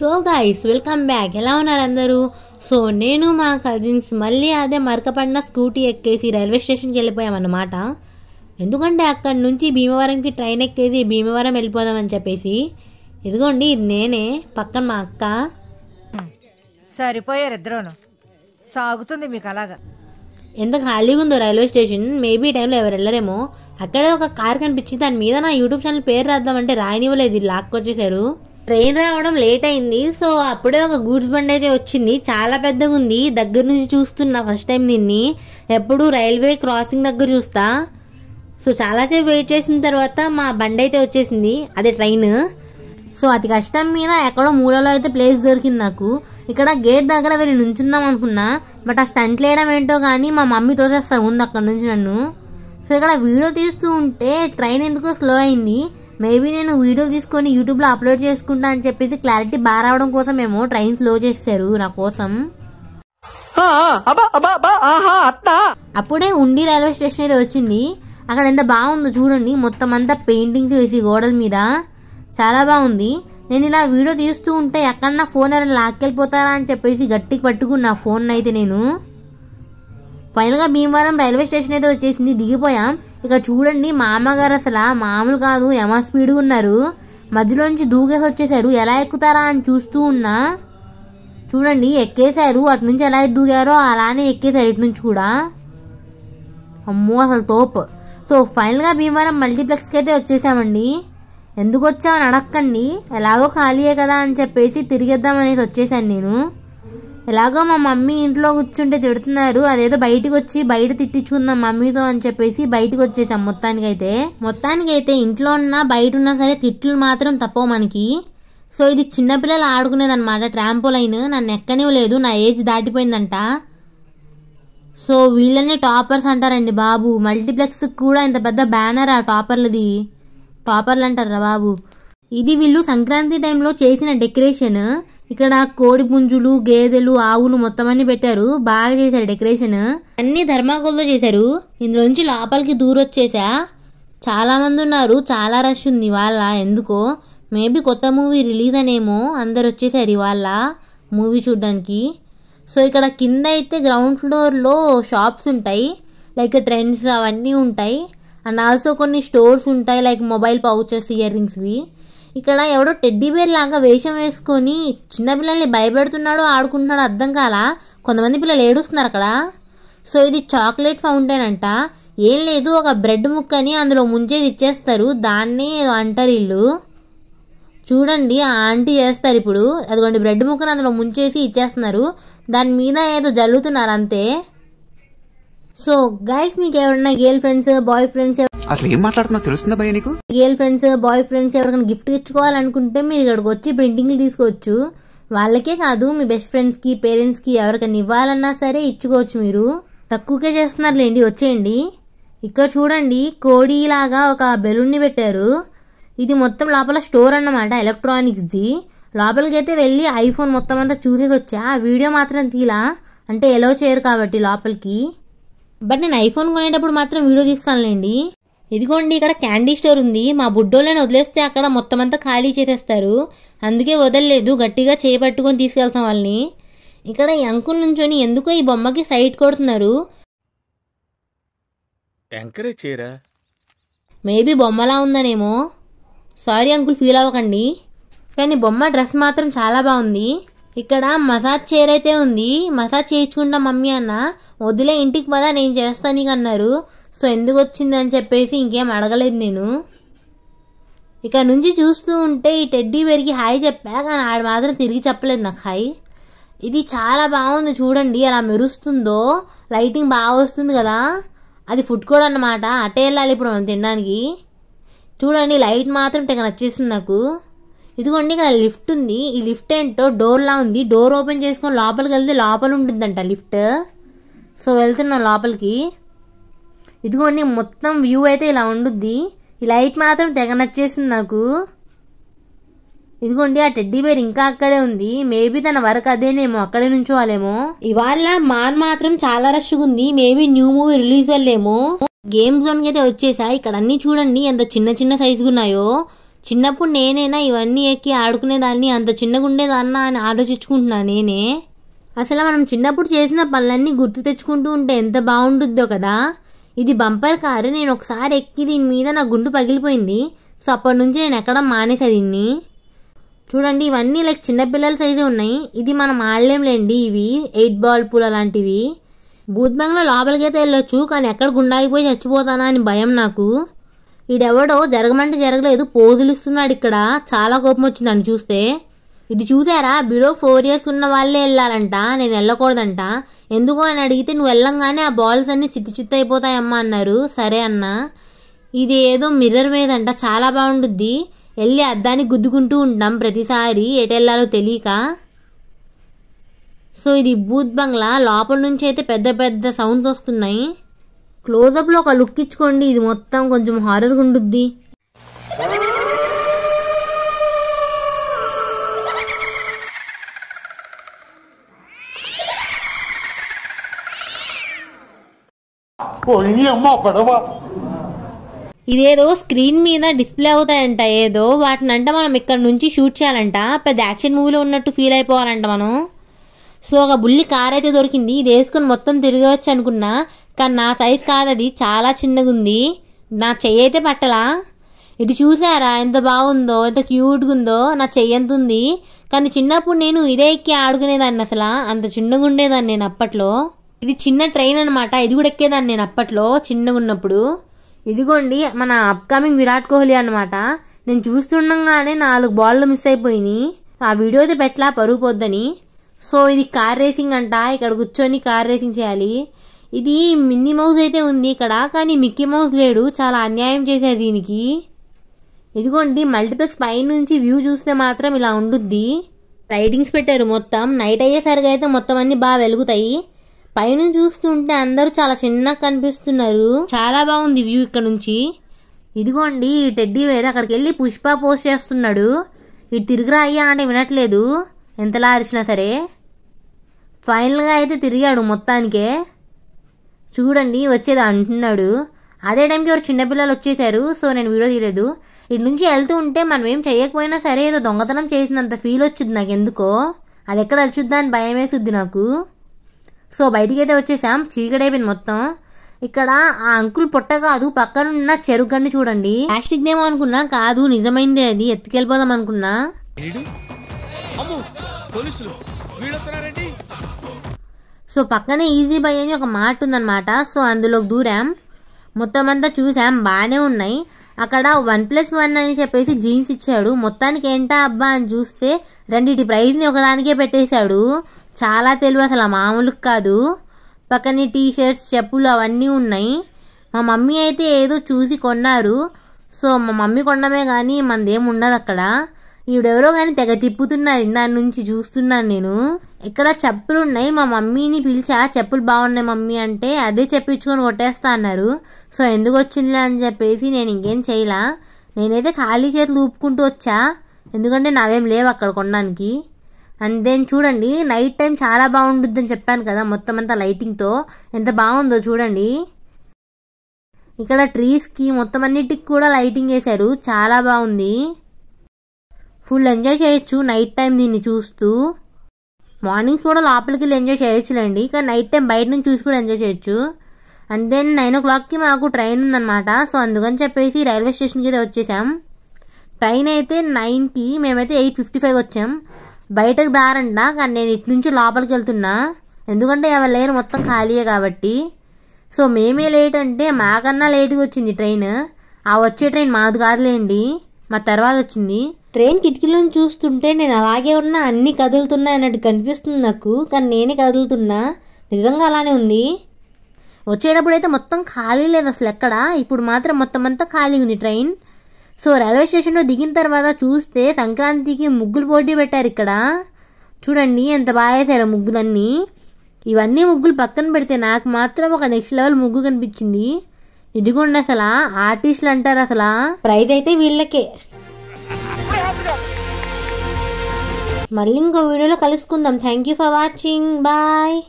so guys welcome back ఎలా ఉన్నారు అందరూ సో నేను మా కజిన్స్ మళ్ళీ అదే మరకపడిన స్కూటీ ఎక్కేసి రైల్వే స్టేషన్కి వెళ్ళిపోయామన్నమాట ఎందుకంటే అక్కడి నుంచి భీమవరంకి ట్రైన్ ఎక్కేసి భీమవరం వెళ్ళిపోదామని చెప్పేసి ఇదిగోండి ఇది నేనే పక్కన మా అక్క సరిపోయారు ఇద్దరు సాగుతుంది మీకు అలాగా ఎంత ఖాళీగా ఉందో రైల్వే స్టేషన్ మేబీ టైంలో ఎవరు వెళ్ళరేమో అక్కడే ఒక కార్ కనిపించింది దాని మీద నా యూట్యూబ్ ఛానల్ పేరు రాద్దామంటే రాయనివ్వలేదు లాక్కొచ్చేసారు ట్రైన్ రావడం లేట్ అయింది సో అప్పుడే ఒక గూడ్స్ బండి అయితే వచ్చింది చాలా పెద్దగా ఉంది దగ్గర నుంచి చూస్తున్నా ఫస్ట్ టైం దీన్ని ఎప్పుడు రైల్వే క్రాసింగ్ దగ్గర చూస్తా సో చాలాసేపు వెయిట్ చేసిన తర్వాత మా బండి అయితే వచ్చేసింది అదే ట్రైన్ సో అతి కష్టం మీద ఎక్కడో మూలలో అయితే ప్లేస్ దొరికింది నాకు ఇక్కడ గేట్ దగ్గర వెళ్ళి నుంచుందాం అనుకున్నా బట్ ఆ స్టంట్ లేయడం ఏంటో కానీ మా మమ్మీ తోసేస్తారు ముందు అక్కడ నుంచి నన్ను సో ఇక్కడ వీడియో తీస్తూ ఉంటే ట్రైన్ ఎందుకో స్లో అయింది మేబీ నేను వీడియో తీసుకొని యూట్యూబ్లో అప్లోడ్ చేసుకుంటా అని చెప్పేసి క్లారిటీ బాగా రావడం కోసం ఏమో ట్రైన్ స్లో చేస్తారు నా కోసం అప్పుడే ఉండి రైల్వే స్టేషన్ అయితే వచ్చింది అక్కడ ఎంత బాగుందో చూడండి మొత్తం అంతా పెయింటింగ్స్ వేసి గోడల మీద చాలా బాగుంది నేను ఇలా వీడియో తీస్తూ ఉంటే ఎక్కడన్నా ఫోన్ ఎవరైనా లాక్కెళ్ళిపోతారా అని చెప్పేసి గట్టికి పట్టుకున్నా ఫోన్ అయితే నేను ఫైనల్గా భీమవరం రైల్వే స్టేషన్ అయితే వచ్చేసింది దిగిపోయాం ఇక చూడండి మా అమ్మగారు అసలు మామూలు కాదు ఎమా స్పీడ్గా ఉన్నారు మధ్యలోంచి దూకేసి వచ్చేసారు ఎలా ఎక్కుతారా అని చూస్తూ ఉన్నా చూడండి ఎక్కేశారు అటు నుంచి ఎలా దూగారో అలానే ఎక్కేశారు ఇటు నుంచి కూడా అమ్మో అసలు తోపు సో ఫైనల్గా భీమవరం మల్టీప్లెక్స్కి అయితే వచ్చేసామండి ఎందుకు వచ్చామని అడక్కండి ఎలాగో ఖాళీయే కదా అని చెప్పేసి తిరిగేద్దాం అనేసి వచ్చేసాను నేను ఎలాగో మా మమ్మీ ఇంట్లో కూర్చుంటే తిడుతున్నారు అదేదో బయటకు వచ్చి బయట తిట్టించుకుందాం మమ్మీతో అని చెప్పేసి బయటకు వచ్చేసాం మొత్తానికైతే మొత్తానికైతే ఇంట్లో ఉన్నా బయట ఉన్నా సరే తిట్లు మాత్రం తప్పవు మనకి సో ఇది చిన్నపిల్లలు ఆడుకునేదన్నమాట ట్రాంపోలైన్ నన్ను ఎక్కనివ్వలేదు నా ఏజ్ దాటిపోయిందంట సో వీళ్ళనే టాపర్స్ అంటారండి బాబు మల్టీప్లెక్స్ కూడా ఇంత పెద్ద బ్యానర్ ఆ టాపర్లది టాపర్లు అంటారా బాబు ఇది వీళ్ళు సంక్రాంతి టైంలో చేసిన డెకరేషన్ ఇక్కడ కోడి పుంజులు గేదెలు ఆవులు మొత్తం అన్ని పెట్టారు బాగా చేశారు డెకరేషన్ అన్ని ధర్మాకోల్తో చేశారు ఇందులోంచి లోపలికి దూరొచ్చేసా చాలా మంది ఉన్నారు చాలా రష్ ఉంది ఇవాళ ఎందుకో మేబీ కొత్త మూవీ రిలీజ్ అనేమో అందరు వచ్చేసారు ఇవాళ మూవీ చూడడానికి సో ఇక్కడ కింద అయితే గ్రౌండ్ ఫ్లోర్లో షాప్స్ ఉంటాయి లైక్ ట్రెండ్స్ అవన్నీ ఉంటాయి అండ్ ఆల్సో కొన్ని స్టోర్స్ ఉంటాయి లైక్ మొబైల్ పౌచెస్ ఇయర్ రింగ్స్వి ఇక్కడ ఎవడో టెడ్డీబేర్ లాగా వేషం వేసుకొని చిన్నపిల్లల్ని భయపెడుతున్నాడో ఆడుకుంటున్నాడో అర్థం కాలా కొంతమంది పిల్లలు ఏడుస్తున్నారు అక్కడ సో ఇది చాక్లెట్ ఫౌంటైన్ అంట ఏం లేదు ఒక బ్రెడ్ ముక్కని అందులో ముంచేది ఇచ్చేస్తారు దాన్నే అంటారు ఇల్లు చూడండి ఆ ఆంటీ చేస్తారు ఇప్పుడు అదిగోండి బ్రెడ్ ముక్కను అందులో ముంచేసి ఇచ్చేస్తున్నారు దాని మీద ఏదో జల్లుతున్నారు అంతే సో గైస్ మీకు ఎవరన్నా గర్ల్ ఫ్రెండ్స్ బాయ్ ఫ్రెండ్స్ అసలు ఏం మాట్లాడుతున్నా తెలుస్తుందా భయ నీకు గర్ల్ ఫ్రెండ్స్ బాయ్ ఫ్రెండ్స్ ఎవరికైనా గిఫ్ట్ ఇచ్చుకోవాలనుకుంటే మీరు ఇక్కడికి వచ్చి ప్రింటింగ్లు తీసుకోవచ్చు వాళ్ళకే కాదు మీ బెస్ట్ ఫ్రెండ్స్ కి పేరెంట్స్ కి ఎవరికైనా ఇవ్వాలన్నా సరే ఇచ్చుకోవచ్చు మీరు తక్కువకే చేస్తున్నారులేండి వచ్చేయండి ఇక్కడ చూడండి లాగా ఒక బెలూన్ని పెట్టారు ఇది మొత్తం లోపల స్టోర్ అన్నమాట ఎలక్ట్రానిక్స్ది లోపలికి అయితే వెళ్ళి ఐఫోన్ మొత్తం అంతా చూసేసి వచ్చా వీడియో మాత్రం తీలా అంటే ఎలో చేయరు కాబట్టి లోపలికి బట్ నేను ఐఫోన్ కొనేటప్పుడు మాత్రం వీడియో తీస్తానులేండి ఇదిగోండి ఇక్కడ క్యాండీ స్టోర్ ఉంది మా బుడ్డోళ్ళని వదిలేస్తే అక్కడ మొత్తం అంతా ఖాళీ చేసేస్తారు అందుకే వదలలేదు గట్టిగా చేపట్టుకొని తీసుకెళ్తాం వాళ్ళని ఇక్కడ ఈ అంకుల్ నుంచొని ఎందుకో ఈ బొమ్మకి సైట్ కొడుతున్నారు మేబీ బొమ్మలా ఉందనేమో సారీ అంకుల్ ఫీల్ అవ్వకండి కానీ బొమ్మ డ్రెస్ మాత్రం చాలా బాగుంది ఇక్కడ మసాజ్ చైర్ అయితే ఉంది మసాజ్ చేయించుకుంటా మమ్మీ అన్న వదిలే ఇంటికి పదా నేను చేస్తాను నీకు అన్నారు సో ఎందుకు వచ్చింది అని చెప్పేసి ఇంకేం అడగలేదు నేను ఇక్కడ నుంచి చూస్తూ ఉంటే ఈ టెడ్డీ పెరిగి హాయ్ చెప్పా కానీ ఆడు మాత్రం తిరిగి చెప్పలేదు నాకు హాయ్ ఇది చాలా బాగుంది చూడండి అలా మెరుస్తుందో లైటింగ్ బాగా వస్తుంది కదా అది ఫుడ్ కోడ్ అన్నమాట అటే వెళ్ళాలి ఇప్పుడు మనం తినడానికి చూడండి లైట్ మాత్రం తెగ నచ్చేసింది నాకు ఇదిగోండి ఇక్కడ లిఫ్ట్ ఉంది ఈ లిఫ్ట్ ఏంటో డోర్లా ఉంది డోర్ ఓపెన్ చేసుకొని లోపలికి వెళ్తే లోపల ఉంటుందంట లిఫ్ట్ సో వెళ్తున్నాం లోపలికి ఇదిగోండి మొత్తం వ్యూ అయితే ఇలా ఉండుద్ది ఈ లైట్ మాత్రం తెగ నచ్చేసింది నాకు ఇదిగోండి ఆ టెడ్డీ బేర్ ఇంకా అక్కడే ఉంది మేబీ తన వరకు అదేనేమో అక్కడే నుంచోవాలేమో ఇవాళ మాన్ మాత్రం చాలా రష్గా ఉంది మేబీ న్యూ మూవీ రిలీజ్ వల్లేమో గేమ్ జోన్కి అయితే వచ్చేసా ఇక్కడ అన్ని చూడండి ఎంత చిన్న చిన్న సైజుగా ఉన్నాయో చిన్నప్పుడు నేనేనా ఇవన్నీ ఎక్కి ఆడుకునేదాన్ని అంత చిన్నగా ఉండేదాన్నా అని ఆలోచించుకుంటున్నా నేనే అసలు మనం చిన్నప్పుడు చేసిన పనులన్నీ గుర్తు తెచ్చుకుంటూ ఉంటే ఎంత బాగుంటుందో కదా ఇది బంపర్ కారు నేను ఒకసారి ఎక్కి దీని మీద నా గుండు పగిలిపోయింది సో అప్పటి నుంచి నేను ఎక్కడ మానేసా దీన్ని చూడండి ఇవన్నీ లైక్ చిన్నపిల్లల సైజు ఉన్నాయి ఇది మనం ఆడలేంలేండి ఇవి ఎయిట్ బాల్ పూల లాంటివి బూత్ బంగ్లో లోపలికైతే వెళ్ళొచ్చు కానీ ఎక్కడ గుండాగిపోయి చచ్చిపోతానా అని భయం నాకు ఈడెవడో జరగమంటే జరగలేదు పోదులిస్తున్నాడు ఇక్కడ చాలా కోపం వచ్చిందండి చూస్తే ఇది చూసారా బిలో ఫోర్ ఇయర్స్ ఉన్న వాళ్ళే వెళ్ళాలంట నేను వెళ్ళకూడదంట ఎందుకు అని అడిగితే నువ్వు వెళ్ళంగానే ఆ బాల్స్ అన్నీ చిత్తు చిత్తు అయిపోతాయమ్మా అన్నారు సరే అన్న ఇది ఏదో మిర్రర్ మీదంట చాలా బాగుంటుంది వెళ్ళి అద్దానికి గుద్దుకుంటూ ఉంటాం ప్రతిసారి ఎటు వెళ్ళాలో తెలియక సో ఇది బూత్ బంగ్లా లోపల నుంచి అయితే పెద్ద పెద్ద సౌండ్స్ వస్తున్నాయి లో ఒక లుక్ ఇచ్చుకోండి ఇది మొత్తం కొంచెం హారర్గా ఉండుద్ది ఇదేదో స్క్రీన్ మీద డిస్ప్లే అవుతాయంట ఏదో వాటిని అంట మనం ఇక్కడ నుంచి షూట్ చేయాలంట పెద్ద యాక్షన్ మూవీలో ఉన్నట్టు ఫీల్ అయిపోవాలంట మనం సో ఒక బుల్లి కార్ అయితే దొరికింది ఇది వేసుకొని మొత్తం తిరగవచ్చు అనుకున్నా కానీ నా సైజ్ కాదు అది చాలా ఉంది నా చెయ్యి అయితే పట్టలా ఇది చూసారా ఎంత బాగుందో ఎంత క్యూట్గా ఉందో నా చెయ్యి ఎంత ఉంది కానీ చిన్నప్పుడు నేను ఇదే ఎక్కి ఆడుకునేదాన్ని అసలు అంత చిన్నగా ఉండేదాన్ని నేను అప్పట్లో ఇది చిన్న ట్రైన్ అనమాట ఇది కూడా ఎక్కేదాన్ని నేను అప్పట్లో చిన్నగా ఉన్నప్పుడు ఇదిగోండి మన అప్కమింగ్ విరాట్ కోహ్లీ అనమాట నేను చూస్తుండగానే నాలుగు బాళ్ళు మిస్ అయిపోయినాయి ఆ వీడియో అయితే పెట్టలా పరుగు పొద్దని సో ఇది కార్ రేసింగ్ అంట ఇక్కడ కూర్చొని కార్ రేసింగ్ చేయాలి ఇది మిన్నీ మౌస్ అయితే ఉంది ఇక్కడ కానీ మిక్కీ మౌస్ లేడు చాలా అన్యాయం చేశారు దీనికి ఇదిగోండి మల్టీప్లెక్స్ పైనుంచి వ్యూ చూస్తే మాత్రం ఇలా ఉండుద్ది లైటింగ్స్ పెట్టారు మొత్తం నైట్ అయ్యేసరికి అయితే మొత్తం అన్ని బాగా వెలుగుతాయి పైన చూస్తుంటే అందరూ చాలా చిన్నగా కనిపిస్తున్నారు చాలా బాగుంది వ్యూ ఇక్కడ నుంచి ఇదిగోండి ఈ టెడ్డీ వేరు అక్కడికి వెళ్ళి పుష్ప పోస్ట్ చేస్తున్నాడు ఇటు తిరిగిరా అయ్యా అంటే వినట్లేదు ఎంతలా అరిచినా సరే ఫైనల్గా అయితే తిరిగాడు మొత్తానికే చూడండి వచ్చేది అంటున్నాడు అదే టైంకి ఎవరు చిన్నపిల్లలు వచ్చేసారు సో నేను వీడియో తీయలేదు ఇటు నుంచి వెళ్తూ ఉంటే మనం ఏం చేయకపోయినా సరే ఏదో దొంగతనం చేసినంత ఫీల్ వచ్చింది నాకు ఎందుకో అది ఎక్కడ అరిచుద్దా అని భయం వేసుద్ది నాకు సో బయటికి అయితే వచ్చేసాం చీకటైపోయింది మొత్తం ఇక్కడ ఆ అంకుల్ పొట్ట కాదు పక్కనున్న చెరుకు గండి చూడండి ప్లాస్టిక్ దేమో అనుకున్నా కాదు నిజమైందే అది ఎత్తుకెళ్ళిపోదాం అనుకున్నా సో పక్కనే ఈజీ బై అని ఒక మార్ట్ ఉందన్నమాట సో అందులోకి దూరాం మొత్తం అంతా చూసాం బాగానే ఉన్నాయి అక్కడ వన్ ప్లస్ వన్ అని చెప్పేసి జీన్స్ ఇచ్చాడు మొత్తానికి ఏంటా అబ్బా అని చూస్తే రెండిటి ప్రైజ్ని ఒకదానికే పెట్టేశాడు చాలా తెలివి అసలు మామూలు కాదు పక్కనే టీషర్ట్స్ చెప్పులు అవన్నీ ఉన్నాయి మా మమ్మీ అయితే ఏదో చూసి కొన్నారు సో మా మమ్మీ కొనడమే కానీ మనదేం ఉండదు అక్కడ ఈవిడెవరో కానీ తెగ తిప్పుతున్నారు ఇందాని నుంచి చూస్తున్నాను నేను ఇక్కడ చెప్పులు ఉన్నాయి మా మమ్మీని పిలిచా చెప్పులు బాగున్నాయి మమ్మీ అంటే అదే చెప్పించుకొని కొట్టేస్తా అన్నారు సో ఎందుకు వచ్చిందిలే అని చెప్పేసి నేను ఇంకేం చేయలా నేనైతే ఖాళీ చేతులు ఊపుకుంటూ వచ్చా ఎందుకంటే నావేం లేవు అక్కడ కొనడానికి అండ్ చూడండి నైట్ టైం చాలా బాగుంటుందని చెప్పాను కదా మొత్తం అంతా లైటింగ్తో ఎంత బాగుందో చూడండి ఇక్కడ ట్రీస్కి మొత్తం అన్నిటికి కూడా లైటింగ్ వేశారు చాలా బాగుంది ఫుల్ ఎంజాయ్ చేయొచ్చు నైట్ టైం దీన్ని చూస్తూ మార్నింగ్స్ కూడా లోపలికి వెళ్ళి ఎంజాయ్ చేయొచ్చులేండి కానీ నైట్ టైం బయట నుంచి చూసి కూడా ఎంజాయ్ చేయొచ్చు అండ్ దెన్ నైన్ ఓ క్లాక్కి మాకు ట్రైన్ ఉందన్నమాట సో అందుకని చెప్పేసి రైల్వే స్టేషన్కి అయితే వచ్చేసాం ట్రైన్ అయితే నైన్కి మేమైతే ఎయిట్ ఫిఫ్టీ ఫైవ్ వచ్చాం బయటకు దారంట కానీ నేను ఇటు నుంచి లోపలికి వెళ్తున్నా ఎందుకంటే ఎవరు లేరు మొత్తం ఖాళీయే కాబట్టి సో మేమే లేట్ అంటే మాకన్నా లేట్గా వచ్చింది ట్రైన్ ఆ వచ్చే ట్రైన్ మాది కాదులేండి మా తర్వాత వచ్చింది ట్రైన్ కిటికీలోని చూస్తుంటే నేను అలాగే ఉన్నా అన్నీ కదులుతున్నాయి అన్నట్టు కనిపిస్తుంది నాకు కానీ నేనే కదులుతున్నా నిజంగా అలానే ఉంది వచ్చేటప్పుడు అయితే మొత్తం ఖాళీ లేదు అసలు ఎక్కడ ఇప్పుడు మాత్రం మొత్తం అంతా ఖాళీ ఉంది ట్రైన్ సో రైల్వే స్టేషన్లో దిగిన తర్వాత చూస్తే సంక్రాంతికి ముగ్గులు పోటీ పెట్టారు ఇక్కడ చూడండి ఎంత బాగా వేసారు ముగ్గులన్నీ ఇవన్నీ ముగ్గులు పక్కన పెడితే నాకు మాత్రం ఒక నెక్స్ట్ లెవెల్ ముగ్గు కనిపించింది ఇదిగోండి అసలు ఆర్టిస్టులు అంటారు అసలు ప్రైజ్ అయితే వీళ్ళకే మళ్ళీ ఇంకో వీడియోలో కలుసుకుందాం thank you for watching bye